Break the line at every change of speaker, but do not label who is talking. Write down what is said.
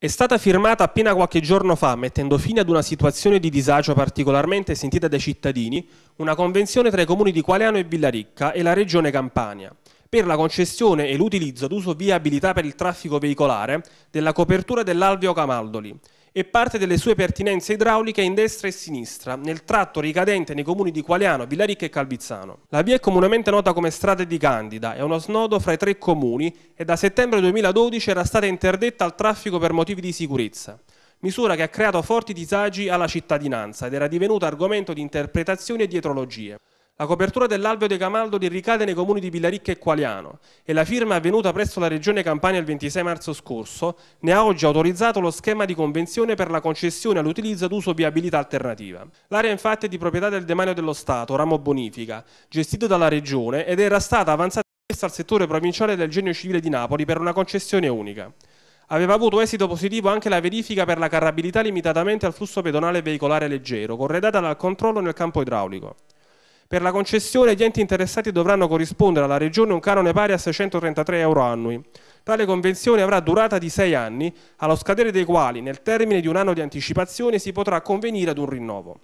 è stata firmata appena qualche giorno fa, mettendo fine ad una situazione di disagio particolarmente sentita dai cittadini, una convenzione tra i comuni di Qualiano e Villaricca e la regione Campania per la concessione e l'utilizzo ad uso viabilità per il traffico veicolare della copertura dell'Alveo Camaldoli, e parte delle sue pertinenze idrauliche in destra e sinistra, nel tratto ricadente nei comuni di Qualiano, Villaric e Calvizzano. La via è comunemente nota come Strada di Candida, è uno snodo fra i tre comuni e da settembre 2012 era stata interdetta al traffico per motivi di sicurezza. Misura che ha creato forti disagi alla cittadinanza ed era divenuta argomento di interpretazioni e dietrologie. La copertura dell'alveo De Camaldoli ricade nei comuni di Villaricca e Qualiano e la firma avvenuta presso la Regione Campania il 26 marzo scorso ne ha oggi autorizzato lo schema di convenzione per la concessione all'utilizzo d'uso viabilità alternativa. L'area infatti è di proprietà del demanio dello Stato, ramo bonifica, gestito dalla Regione ed era stata avanzata al settore provinciale del Genio Civile di Napoli per una concessione unica aveva avuto esito positivo anche la verifica per la carrabilità limitatamente al flusso pedonale veicolare leggero, corredata dal controllo nel campo idraulico. Per la concessione gli enti interessati dovranno corrispondere alla Regione un canone pari a 633 euro annui. Tale convenzione avrà durata di sei anni, allo scadere dei quali, nel termine di un anno di anticipazione, si potrà convenire ad un rinnovo.